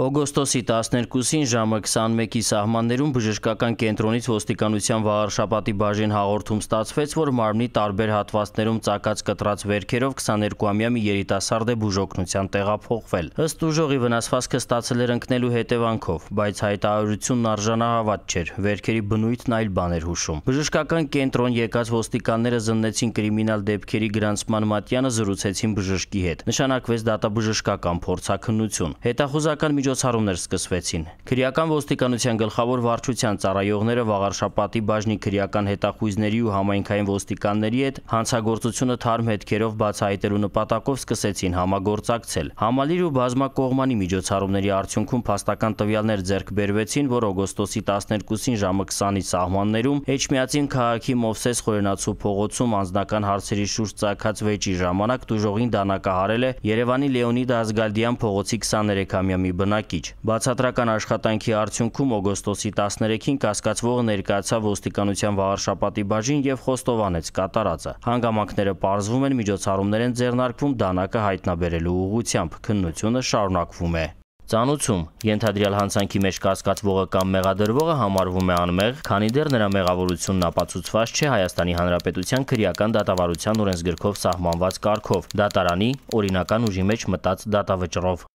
Օգոստոսի 12-ին ժամը 21-ի սահմաններում բժշկական կենտրոնից ոստիկանության վաղարշապատի բաժին հաղորդում ստացվեց, որ մարմնի տարբեր հատվածներում ծակած կտրած վերքերով 22-ամյա մի երիտասարդ է բուժօգնության տեղափոխվել։ Ըստ ուժողի վնասվածքը ստացել էր ընկնելու հետևանքով, բայց հայտարարությունն արժանահավատ չէր, վերքերի բնույթն այլ բան էր հուշում։ Բժշկական կենտրոն եկած ոստիկանները զննեցին կրիմինալ դեպքերի գրանցման մատյանը զրուցեցին բժշկի հետ։ Նշանակվեց դատաբժշկական փորձաքննություն։ Հետախուզական միջոցառումներ սկսվեցին։ Քրեական ոստիկանության գլխավոր վարչության ծառայողները Վաղարշապատի բաժնի քրեական հետախույզների ու համայնքային ոստիկանների հետ հանցագործությունը թարմ հետքերով բացահայտելու նպատակով սկսեցին համագործակցել։ Համալիր ու բազմակողմանի միջոցառումների արդյունքում փաստական տվյալներ ձեռք բերվեցին, որ օգոստոսի 12-ին ժամը 20-ի սահմաններում Էջմիածին քաղաքի Մովսես Խորենացու փողոցում անձնական հարցերի շուրջ ցակած վեճի ժամանակ դժողին դանակահարել է Երևանի Լեոնիդ Ազգալդյան փողոցի 23-ամյա մի բնակիչ պարունակիչ։ Բացատրական աշխատանքի արդյունքում օգոստոսի 13-ին կասկածվողը ներկայացավ ոստիկանության վաղարշապատի բաժին եւ խոստովանեց կատարածը։ Հանգամանքները պարզվում են միջոցառումներ են ձեռնարկվում դանակը հայտնաբերելու ուղությամբ։ Քննությունը շարունակվում է։ Ծանուցում ենթադրյալ հանցանքի մեջ կասկածվողը կամ մեղադրվողը համարվում է անմեղ, քանի դեռ նրա մեղավորությունն ապացուցված չէ Հայաստանի Հանրապետության քրեական դատավարության օրենսգրքով սահմանված կարգով՝ դատարանի օրինական ուժի մեջ մտած դատավճռով։